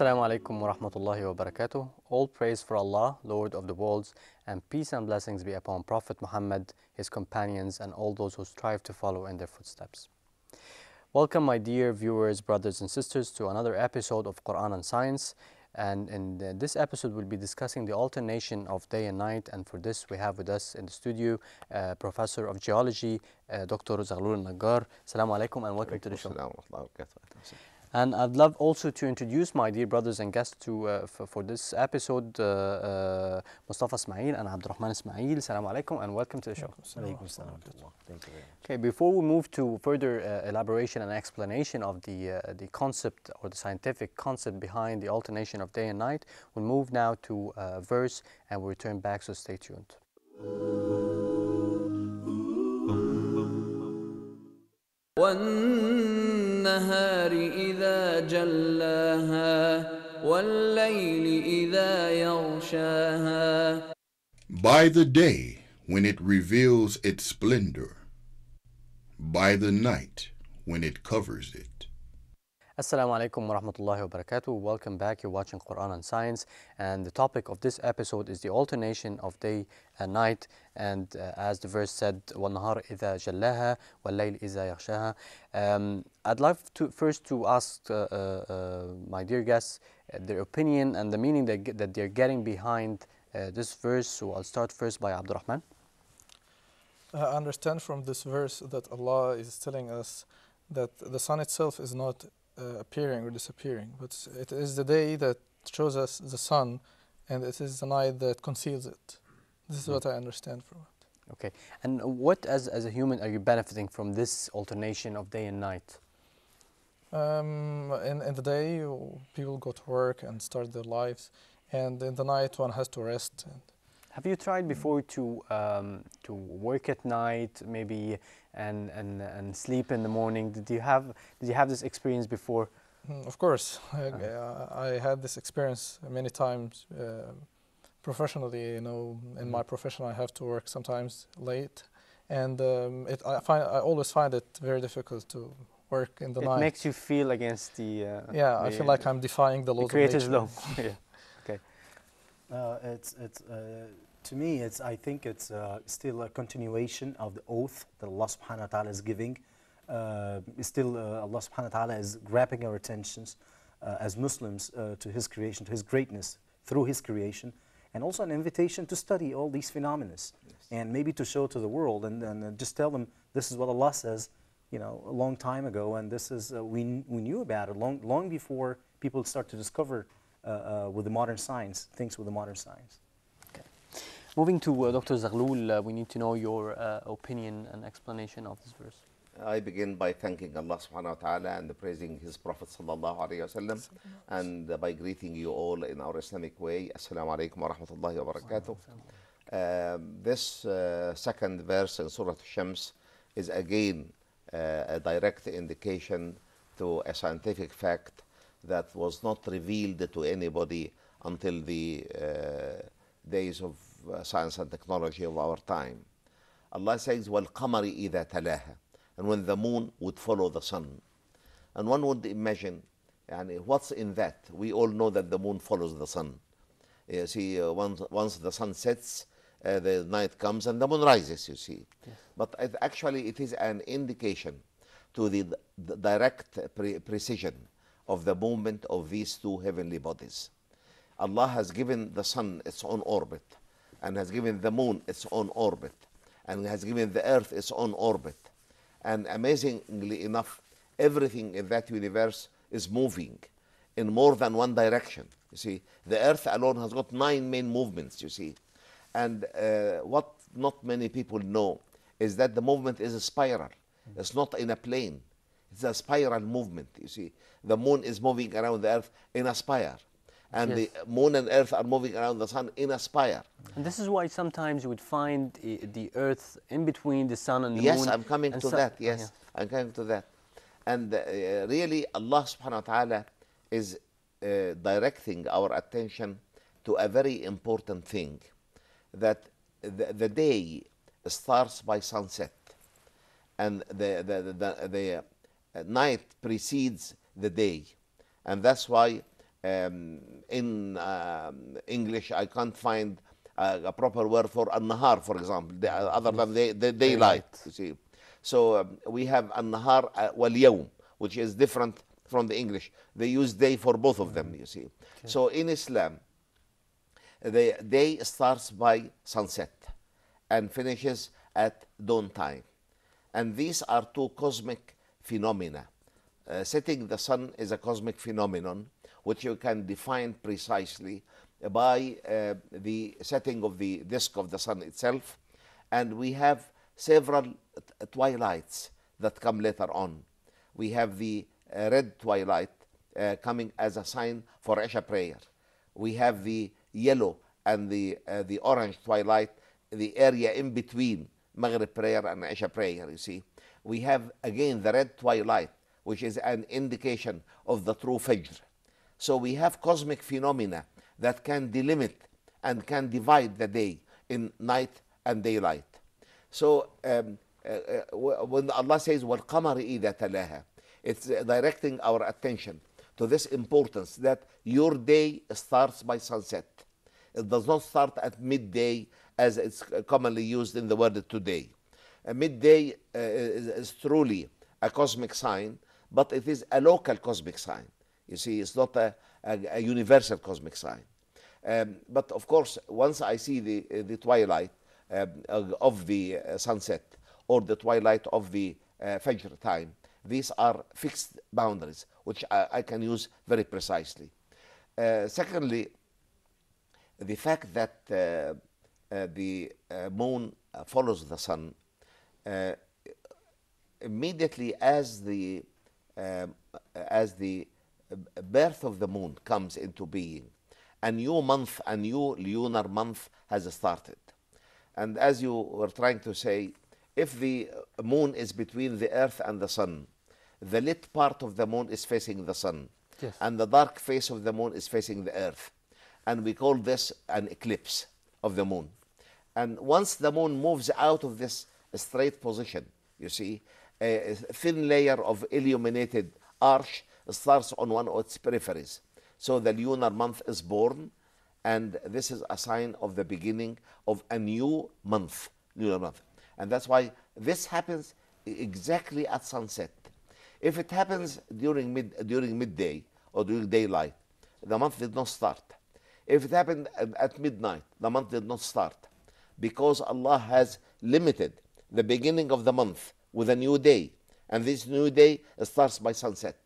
Assalamu alaikum wa rahmatullahi wa barakatuh. All praise for Allah, Lord of the worlds, and peace and blessings be upon Prophet Muhammad, his companions, and all those who strive to follow in their footsteps. Welcome, my dear viewers, brothers, and sisters, to another episode of Quran and Science. And in this episode, we'll be discussing the alternation of day and night. And for this, we have with us in the studio uh, Professor of Geology, uh, Dr. Zaghlul Nagar. Assalamu alaikum and welcome to the show. And I'd love also to introduce my dear brothers and guests to uh, for this episode, uh, uh, Mustafa Ismail and Abdurrahman Ismail. Salaam alaikum and welcome to the show. Okay, before we move to further uh, elaboration and explanation of the, uh, the concept or the scientific concept behind the alternation of day and night, we'll move now to uh, verse and we'll return back, so stay tuned. One إذا جلاها والليل إذا يغشاها By the day when it reveals its splendor, by the night when it covers it. Assalamu alaikum wa rahmatullahi wa barakatuh. Welcome back. You're watching Quran and Science, and the topic of this episode is the alternation of day and night. And uh, as the verse said, وَالنَّهَارِ إِذَا جَلَّاهَا وَاللَّيْلِ إِذَا يَغْشَاهَا um, I'd like to first to ask uh, uh, uh my dear guests uh, their opinion and the meaning that, that they're getting behind uh, this verse. So I'll start first by Abdurrahman. I understand from this verse that Allah is telling us that the sun itself is not uh, appearing or disappearing, but it is the day that shows us the sun, and it is the night that conceals it. This is mm. what I understand from it. Okay, and what as, as a human are you benefiting from this alternation of day and night? Um, in, in the day, people go to work and start their lives, and in the night, one has to rest. And, have you tried mm. before to um, to work at night, maybe, and, and and sleep in the morning? Did you have did you have this experience before? Mm, of course, I, uh. I, had this experience many times uh, professionally. You know, in mm. my profession, I have to work sometimes late, and um, it, I find I always find it very difficult to work in the it night. It makes you feel against the. Uh, yeah, the I feel like uh, I'm defying the laws the of nature. law. yeah. Okay. Uh, it's it's uh, to me, it's, I think it's uh, still a continuation of the oath that Allah subhanahu wa ta'ala is giving. Uh, still, uh, Allah subhanahu wa ta'ala is grabbing our attentions uh, as Muslims uh, to His creation, to His greatness through His creation, and also an invitation to study all these phenomena yes. and maybe to show to the world and, and just tell them this is what Allah says, you know, a long time ago, and this is, uh, we, we knew about it long, long before people start to discover with the modern science, things with the modern science. Moving to uh, Dr. Zaghlul, uh, we need to know your uh, opinion and explanation of this verse. I begin by thanking Allah subhanahu wa ta'ala and praising His Prophet sallallahu alayhi wasallam and by greeting you all in our Islamic way. Assalamu alaikum wa rahmatullahi wa barakatuh. Um, this uh, second verse in Surah Shams is again uh, a direct indication to a scientific fact that was not revealed to anybody until the uh, days of uh, science and technology of our time. Allah says, وَالْقَمَرِ إِذَا تَلَاهَا And when the moon would follow the sun. And one would imagine, yani, what's in that? We all know that the moon follows the sun. You see, uh, once, once the sun sets, uh, the night comes and the moon rises, you see. Yes. But it, actually, it is an indication to the, the direct pre precision of the movement of these two heavenly bodies. Allah has given the sun its own orbit and has given the moon its own orbit and has given the earth its own orbit. And amazingly enough, everything in that universe is moving in more than one direction. You see, the earth alone has got nine main movements, you see. And uh, what not many people know is that the movement is a spiral, it's not in a plane. It's a spiral movement, you see. The moon is moving around the earth in a spiral and yes. the moon and earth are moving around the sun in a spire. And this is why sometimes you would find the earth in between the sun and the yes, moon. Yes, I'm coming to that. Yes, yeah. I'm coming to that. And uh, really, Allah subhanahu wa ta'ala is uh, directing our attention to a very important thing that the, the day starts by sunset and the, the, the, the, night precedes the day. And that's why um, in um, English, I can't find uh, a proper word for an nahar for example, the, uh, other than the, the daylight. You see, so um, we have an nahar uh, wal-yawm, which is different from the English. They use day for both of them. You see, okay. so in Islam, the day starts by sunset and finishes at dawn time, and these are two cosmic phenomena. Uh, setting the sun is a cosmic phenomenon which you can define precisely by uh, the setting of the disk of the sun itself. And we have several twilights that come later on. We have the uh, red twilight uh, coming as a sign for Isha prayer. We have the yellow and the, uh, the orange twilight, the area in between Maghrib prayer and Isha prayer, you see. We have again the red twilight, which is an indication of the true Fajr. So we have cosmic phenomena that can delimit and can divide the day in night and daylight. So um, uh, uh, when Allah says وَالْقَمَرِ إِذَا تَلَاهَا it's directing our attention to this importance that your day starts by sunset. It does not start at midday as it's commonly used in the word today. midday uh, is, is truly a cosmic sign, but it is a local cosmic sign. You see, it's not a, a, a universal cosmic sign. Um, but of course, once I see the, uh, the twilight um, uh, of the uh, sunset or the twilight of the uh, Fajr time, these are fixed boundaries which I, I can use very precisely. Uh, secondly, the fact that uh, the moon follows the sun immediately as the um, as the birth of the moon comes into being. A new month, a new lunar month has started. And as you were trying to say, if the moon is between the earth and the sun, the lit part of the moon is facing the sun, yes. and the dark face of the moon is facing the earth. And we call this an eclipse of the moon. And once the moon moves out of this straight position, you see, a thin layer of illuminated arch starts on one of its peripheries. So the lunar month is born, and this is a sign of the beginning of a new month, lunar month. And that's why this happens exactly at sunset. If it happens during, mid, during midday or during daylight, the month did not start. If it happened at midnight, the month did not start because Allah has limited the beginning of the month with a new day. And this new day starts by sunset.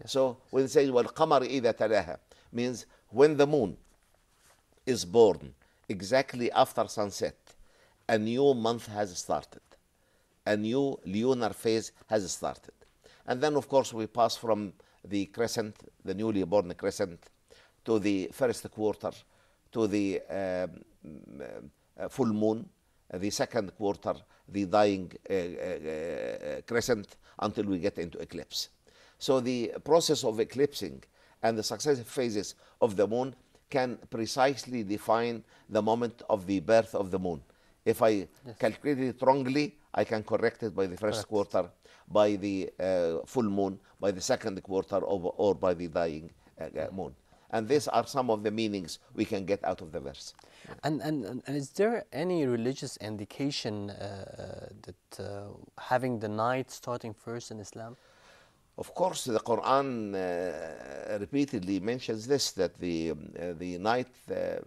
Yes. So when it says qamar إِذَا تَلَاهَا means when the moon is born exactly after sunset, a new month has started. A new lunar phase has started. And then of course we pass from the crescent, the newly born crescent, to the first quarter, to the um, uh, full moon, the second quarter, the dying uh, uh, uh crescent, until we get into eclipse. So the process of eclipsing and the successive phases of the moon can precisely define the moment of the birth of the moon. If I yes. calculate it wrongly, I can correct it by the first Correct. quarter, by the uh, full moon, by the second quarter, or, or by the dying uh, uh mm-hmm. moon. And these are some of the meanings we can get out of the verse. And, and, and is there any religious indication uh, uh that uh, having the night starting first in Islam? Of course, the Quran uh, repeatedly mentions this that the, um, uh, the night uh,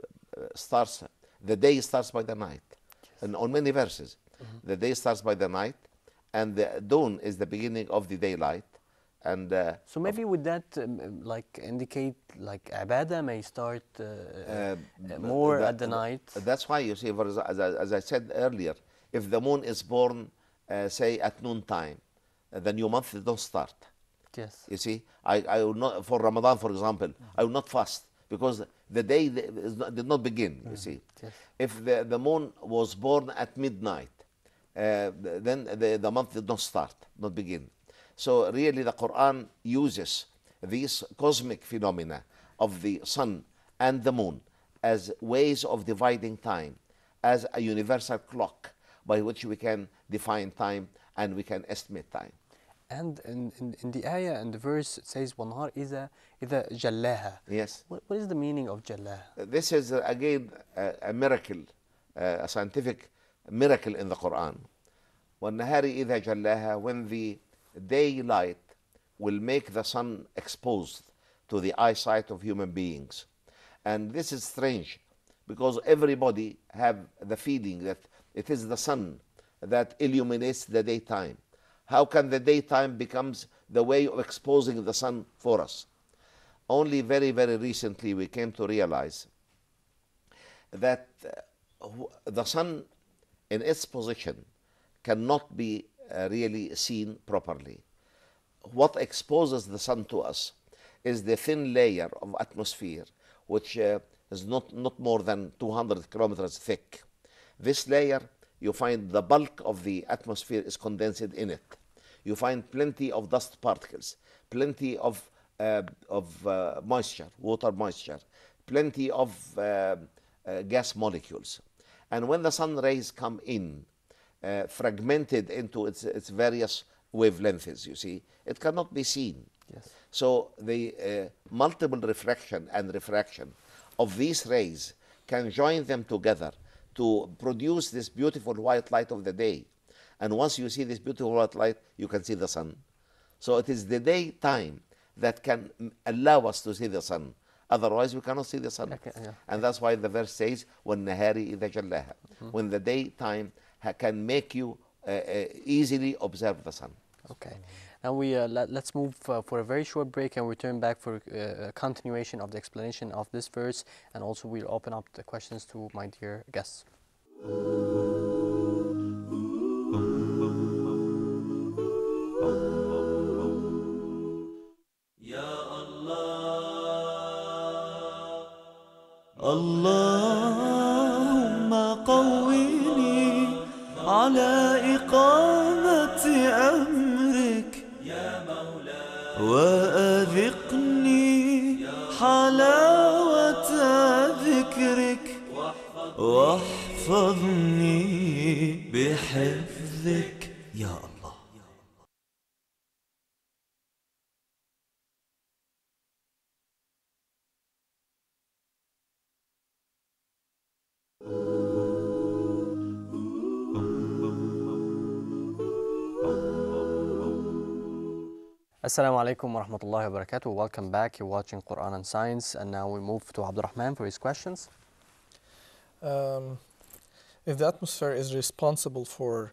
starts, the day starts by the night. Yes. And on many verses, mm-hmm. the day starts by the night, and the dawn is the beginning of the daylight. And uh, so maybe would that um, like indicate like abada may start uh, uh, more that, at the night? That's why you see, as I, as I said earlier, if the moon is born, say at noontime, the new month don't start. Yes. You see, I, I will not, for Ramadan, for example, I will not fast because the day did not begin, you mm. see. Yes. If the, the moon was born at midnight, uh, then the, the month did not start, not begin. So really the Quran uses these cosmic phenomena of the sun and the moon as ways of dividing time, as a universal clock by which we can define time and we can estimate time. And in, in, in, the ayah and the verse, it says, وَنَارْ إِذَا, إِذَا جَلَّاهَا Yes. What, what is the meaning of جَلَّاهَا? This is, uh, again, a, miracle, uh, a scientific miracle in the Quran. When the daylight will make the sun exposed to the eyesight of human beings. And this is strange because everybody have the feeling that it is the sun that illuminates the daytime how can the daytime becomes the way of exposing the sun for us? Only very, very recently we came to realize that uh, the sun in its position cannot be uh, really seen properly. What exposes the sun to us is the thin layer of atmosphere, which uh, is not, not more than 200 kilometers thick. This layer, you find the bulk of the atmosphere is condensed in it you find plenty of dust particles, plenty of, uh, of uh, moisture, water moisture, plenty of uh, uh gas molecules. And when the sun rays come in, uh, fragmented into its, its various wavelengths, you see, it cannot be seen. Yes. So the uh, multiple refraction and refraction of these rays can join them together to produce this beautiful white light of the day. And once you see this beautiful white light, you can see the sun. So it is the daytime that can allow us to see the sun. Otherwise, we cannot see the sun. Okay, yeah. And that's why the verse says, وَالنَّهَارِ جَلَّاهَا mm-hmm. When the daytime can make you uh, uh, easily observe the sun. Okay. Now we uh, let, us move uh, for a very short break and return back for uh, a continuation of the explanation of this verse and also we'll open up the questions to my dear guests. اللهم قويني على إقامة أمرك يا مولاي وأذقني حلاوة ذكرك واحفظني بحفظك Assalamu alaikum wa rahmatullahi wa barakatuh. Welcome back. You're watching Quran and Science. And now we move to Abdurrahman for his questions. Um, if the atmosphere is responsible for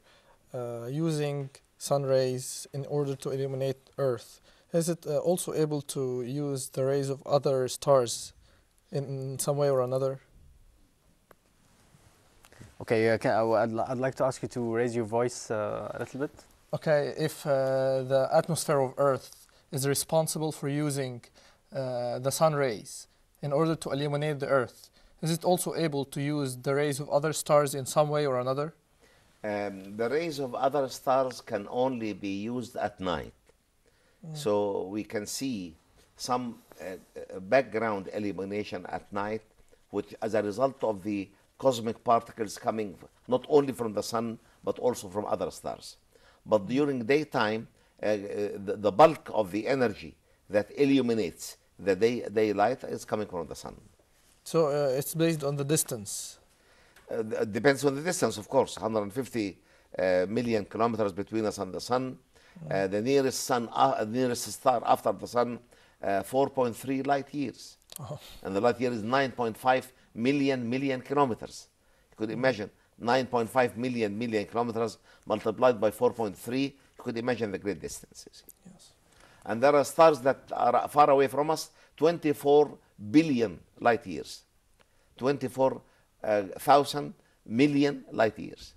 uh, using sun rays in order to illuminate Earth, is it uh, also able to use the rays of other stars in some way or another? Okay, uh, can, uh, I'd, I'd, like to ask you to raise your voice uh, a little bit. Okay, if uh, the atmosphere of Earth is responsible for using uh, the sun rays in order to illuminate the Earth, is it also able to use the rays of other stars in some way or another? Um, the rays of other stars can only be used at night. Mm. So we can see some uh, uh background illumination at night, which as a result of the cosmic particles coming not only from the sun, but also from other stars but during daytime, uh, uh, the, the bulk of the energy that illuminates the day, daylight is coming from the sun. So uh, it's based on the distance? Uh, it uh, depends on the distance, of course. 150 uh, million kilometers between us and the sun. Mm. the nearest sun, the nearest star after the sun, 4.3 light years. Oh. And the light year is 9.5 million million kilometers. You could imagine 9.5 million million kilometers multiplied by 4.3, you could imagine the great distances. Yes. And there are stars that are far away from us, 24 billion light years, 24,000 uh, light years.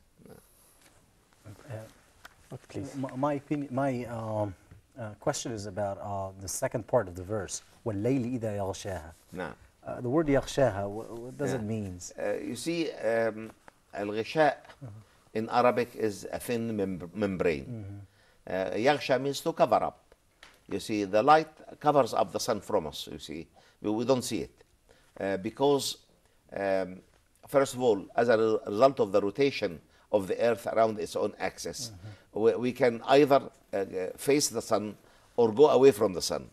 Uh, please. my opinion, my um, uh, question is about uh, the second part of the verse. وَاللَّيْلِ إِذَا يَغْشَاهَا. No. the word يَغْشَاها, what, what does yeah. it mean? Uh, you see, um, الغشاء in Arabic is a thin membrane. Mm-hmm. Uh, means to cover up. You see, the light covers up the sun from us, you see. We, we don't see it. Uh, because, um, first of all, as a result of the rotation of the earth around its own axis, mm-hmm. we, we, can either uh, face the sun or go away from the sun.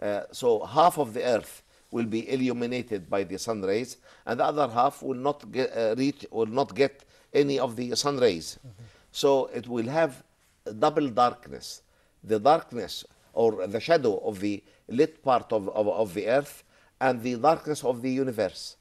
Uh, so, half of the earth will be illuminated by the sun rays and the other half will not get, uh, reach will not get any of the sun rays mm -hmm. so it will have double darkness the darkness or the shadow of the lit part of, of, of the earth and the darkness of the universe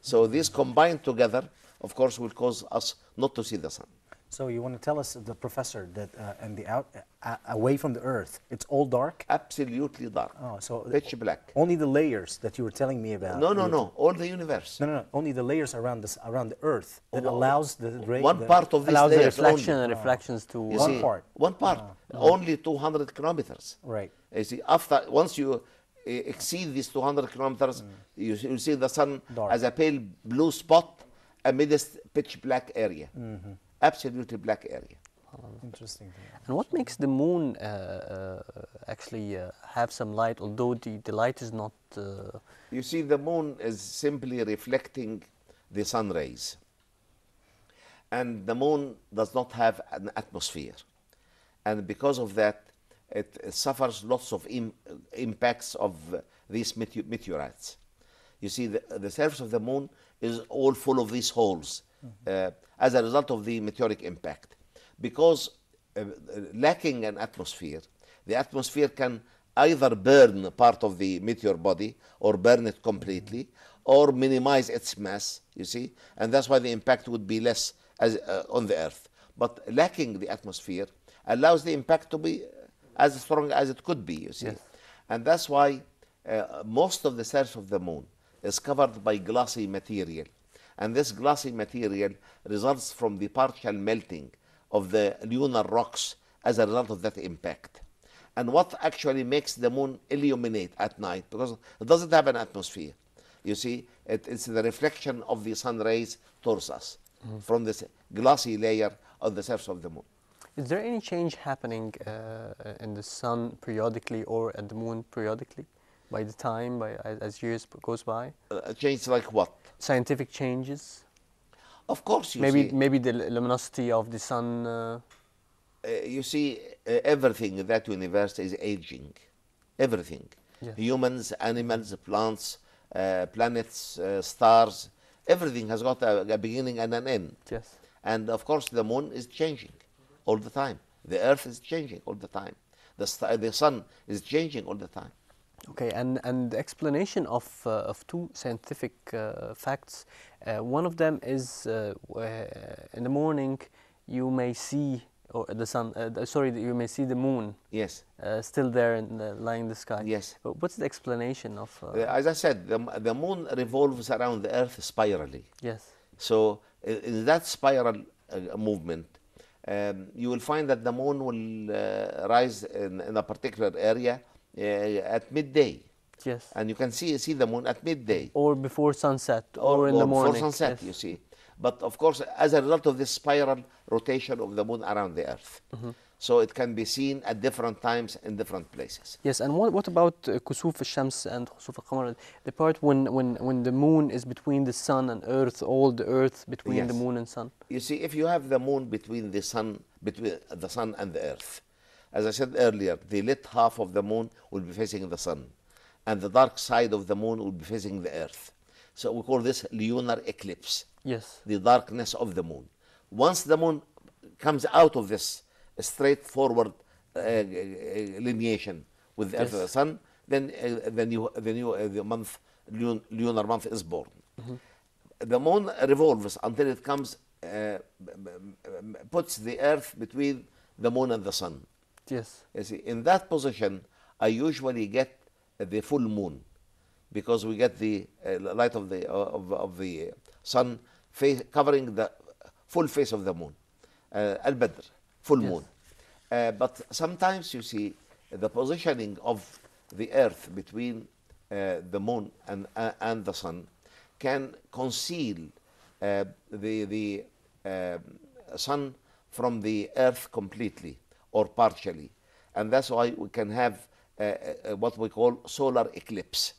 so these combined together of course will cause us not to see the sun so you want to tell us the professor that uh, and the out uh, away from the earth, it's all dark. Absolutely dark. Oh, so pitch black. Only the layers that you were telling me about. No, no, no. All the universe. No, no, no. Only the layers around this around the earth oh, that oh, oh, allows the ray. One the, part of this allows layers the reflection only. and oh. reflections to you one see, part. One part. Oh. Only 200 kilometers. Right. You see, after once you eh, exceed these 200 kilometers, mm. you, you, see the sun dark. as a pale blue spot amidst pitch black area. Mm -hmm absolutely black area. Interesting. And what makes the moon uh, uh, actually uh, have some light, although the, the light is not... Uh, you see, the moon is simply reflecting the sun rays. And the moon does not have an atmosphere. And because of that, it suffers lots of Im uh, impacts of uh, these meteorites. You see, the, the surface of the moon is all full of these holes uh, as a result of the meteoric impact. Because uh, uh, lacking an atmosphere, the atmosphere can either burn part of the meteor body or burn it completely or minimize its mass, you see, and that's why the impact would be less as, uh, on the Earth. But lacking the atmosphere allows the impact to be uh, as strong as it could be, you see. Yes. And that's why uh, most of the surface of the moon is covered by glassy material. And this glassy material results from the partial melting of the lunar rocks as a result of that impact. And what actually makes the moon illuminate at night? Because it doesn't have an atmosphere. You see, it, it's the reflection of the sun rays towards us mm from this glassy layer on the surface of the moon. Is there any change happening uh, in the sun periodically or at the moon periodically? by the time, by, as, years goes by. Uh, change like what? Scientific changes. Of course, maybe see. maybe the luminosity of the sun. Uh, uh, you see, uh, everything in that universe is aging. Everything, yes. humans, animals, plants, uh, planets, uh, stars, everything has got a, a, beginning and an end. Yes. And of course, the moon is changing all the time. The earth is changing all the time. the, the sun is changing all the time. Okay, and, and the explanation of, uh, of two scientific uh, facts, uh, one of them is uh, in the morning you may see or the sun, uh, sorry, you may see the moon. Yes. Uh, still there in the, lying in the sky. Yes. But what's the explanation of? As I said, the, the moon revolves around the earth spirally. Yes. So in that spiral movement, um, you will find that the moon will rise in, in a particular area Eh, at midday. Yes. And you can see see the moon at midday. Or before sunset, or, or in or the morning. Before sunset, yes. you see. But of course, as a result of this spiral rotation of the moon around the Earth. Mm -hmm. So it can be seen at different times in different places. Yes, and what, what about uh, Kusuf al-Shams and Kusuf al-Qamar, the part when, when, when the moon is between the sun and earth, all the earth between yes. the moon and sun? You see, if you have the moon between the sun, between the sun and the earth, as I said earlier, the lit half of the moon will be facing the sun, and the dark side of the moon will be facing the earth. So we call this lunar eclipse. Yes. The darkness of the moon. Once the moon comes out of this straightforward uh, uh lineation with the earth and the sun, then uh, the new, the new uh, the month, lunar month is born. Mm -hmm. The moon revolves until it comes, uh, puts the earth between the moon and the sun. Yes. You see, in that position, I usually get the full moon because we get the uh, light of the, uh, of, of, the sun face, covering the full face of the moon. Uh, Al Badr, full yes. moon. Uh, but sometimes you see the positioning of the earth between uh, the moon and, uh, and the sun can conceal uh, the, the um, sun from the earth completely or partially. And that's why we can have uh, uh, uh, what we call solar eclipse.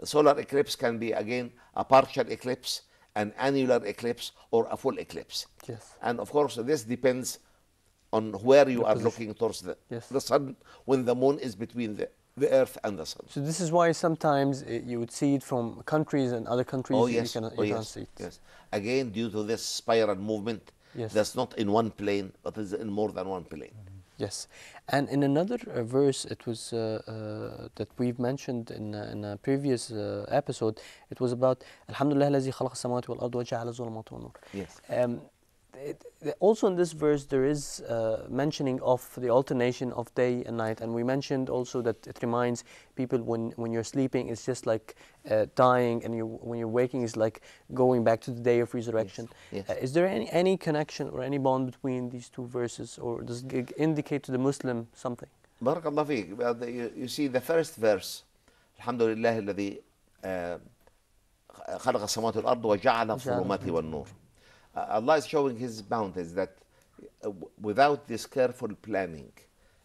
A solar eclipse can be again a partial eclipse, an annular eclipse, or a full eclipse. Yes. And of course, this depends on where you the are position. looking towards the, yes. the sun when the moon is between the, the earth and the sun. So this is why sometimes uh, you would see it from countries and other countries. Oh yes, you can, you oh, yes. see it. yes. Again, due to this spiral movement, yes. that's not in one plane, but is in more than one plane. Mm Yes, and in another uh, verse, it was uh, uh, that we've mentioned in, uh, in a previous uh, episode. It was about Alhamdulillah, الذي خلق السماوات والأرض وجعل الظلمات والنور. Yes. Um, also in this verse there is uh, mentioning of the alternation of day and night and we mentioned also that it reminds people when, when you're sleeping it's just like uh, dying and you, when you're waking it's like going back to the day of resurrection yes. Yes. Uh, is there any, any connection or any bond between these two verses or does it indicate to the muslim something you see the first verse alhamdulillah الذي خلق السماوات والارض وجعل الظلمات والنور uh, Allah is showing His bounties that uh, without this careful planning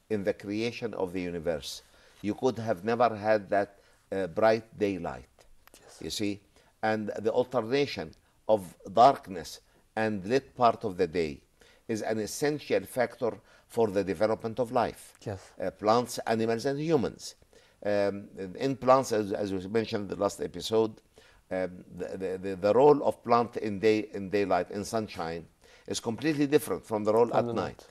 in the creation of the universe, you could have never had that uh, bright daylight. Yes. You see? And the alternation of darkness and lit part of the day is an essential factor for the development of life. Yes. Uh, plants, animals, and humans. Um, in plants, as, as we mentioned in the last episode, um, the, the, the, role of plant in, day, in daylight, in sunshine, is completely different from the role from at the night. night.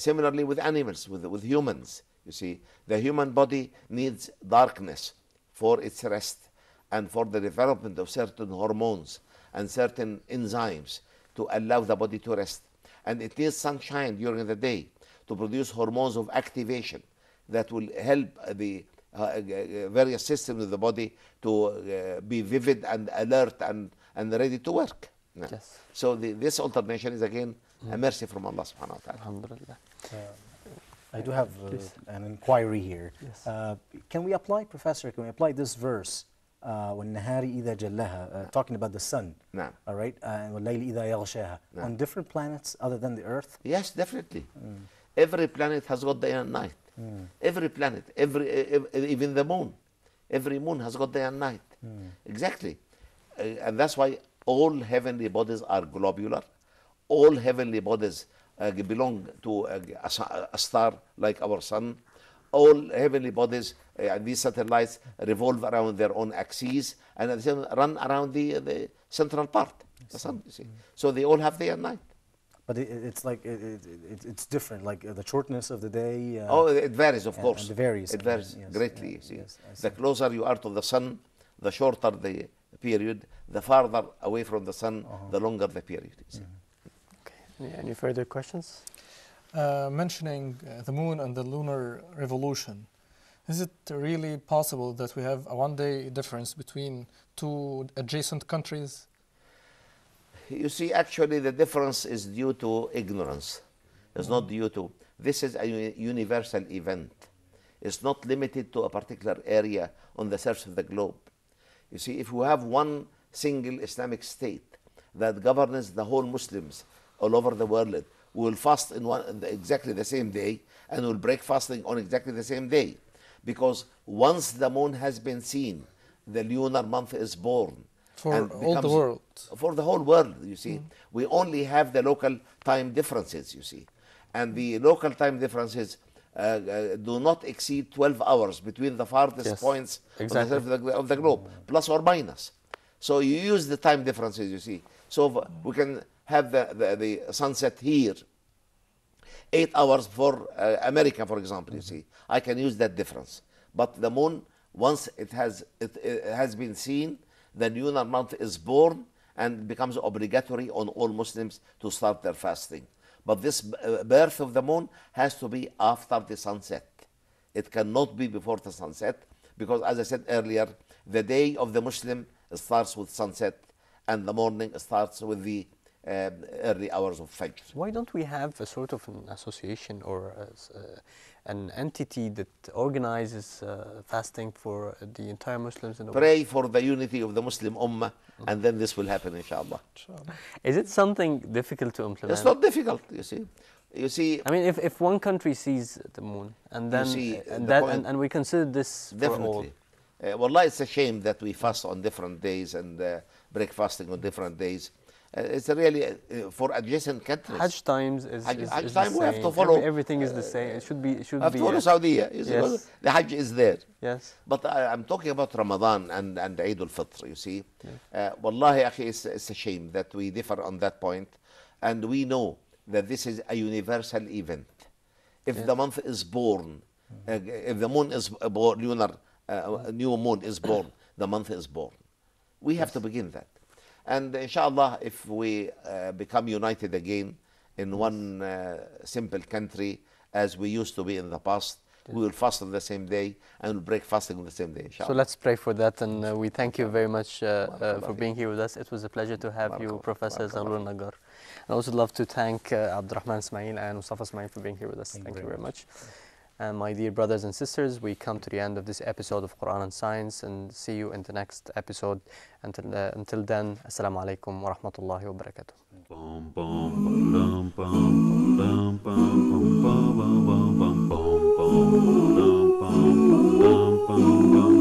Similarly with animals, with, with humans, you see, the human body needs darkness for its rest and for the development of certain hormones and certain enzymes to allow the body to rest. And it needs sunshine during the day to produce hormones of activation that will help the uh, uh, various systems of the body to uh, be vivid and alert and, and ready to work. Yes. So the, this alternation is again mm. a mercy from Allah subhanahu wa ta'ala. Alhamdulillah. Uh, I do have uh, an inquiry here. Yes. Uh, can we apply, Professor, can we apply this verse, Nahari Ida جَلَّهَا, talking about the sun, no. all right, and وَاللَّيْلِ Layli يَغْشَاهَا, no. on different planets other than the Earth? Yes, definitely. Mm. Every planet has got day and night. Mm. Every planet, every even the moon, every moon has got day and night. Mm. Exactly, uh, and that's why all heavenly bodies are globular. All heavenly bodies uh, belong to uh, a, a, star like our sun. All heavenly bodies, uh, these satellites, revolve around their own axes and run around the, the central part, the sun. You see, so they all have day and night but it, it's like it, it, it's different, like uh, the shortness of the day. Uh, oh, it varies, of and, course. And it varies. It varies yes, greatly. Yeah, yes, the closer you are to the sun, the shorter the period. The farther away from the sun, uh -huh. the longer the period is. Mm -hmm. Okay. Any, any, further questions? Uh, mentioning uh, the moon and the lunar revolution, is it really possible that we have a one-day difference between two adjacent countries? you see actually the difference is due to ignorance. It's not due to, this is a universal event. It's not limited to a particular area on the surface of the globe. You see, if you have one single Islamic state that governs the whole Muslims all over the world, we will fast in one, exactly the same day and will break fasting on exactly the same day. Because once the moon has been seen, the lunar month is born for all the world for the whole world you see mm. we only have the local time differences you see and the mm. local time differences uh, uh, do not exceed 12 hours between the farthest yes, points exactly. of, the, of, the, globe mm. plus or minus so you use the time differences you see so we can have the, the, the, sunset here eight hours for uh, america for example you mm. see i can use that difference but the moon once it has it, it has been seen the lunar month is born and becomes obligatory on all Muslims to start their fasting. But this uh, birth of the moon has to be after the sunset. It cannot be before the sunset because, as I said earlier, the day of the Muslim starts with sunset and the morning starts with the um, early hours of Fajr. Why don't we have a sort of an association or a, uh, an entity that organizes uh, fasting for the entire Muslims in the Pray world. for the unity of the Muslim Ummah, mm -hmm. and then this will happen, inshallah. Is it something difficult to implement? It's not difficult, you see. You see, I mean, if, if one country sees the moon, and then see, uh, and, the that, and, and, we consider this definitely. for all. Uh, well, it's a shame that we fast on different days and uh, break fasting on different days. Uh, it's really uh, for adjacent countries. Hajj times is, Hajj, is, Hajj is time we have to follow. Every, everything is the uh, same. It should be. It should have be. Follow Saudi. Yes. The Hajj is there. Yes. But I, am talking about Ramadan and and Eid al Fitr. You see, yeah. uh, wallahi, akhi, it's, it's a shame that we differ on that point, and we know that this is a universal event. If the month is born, uh, if the moon is born, lunar uh, new moon is born, the month is born. We have yes. to begin that. And inshallah, if we uh, become united again in one uh, simple country as we used to be in the past, we will fast on the same day and we'll break fasting on the same day. Inshallah. So let's pray for that, and uh, we thank you very much uh, uh, for being here with us. It was a pleasure to have you, Professor Zalul Nagar. I also love to thank uh, Abdurrahman Ismail and Mustafa Ismail for being here with us. Thank, thank you very much. much. And my dear brothers and sisters, we come to the end of this episode of Quran and Science and see you in the next episode. Until, uh, until then, Assalamu alaikum wa rahmatullahi wa barakatuh.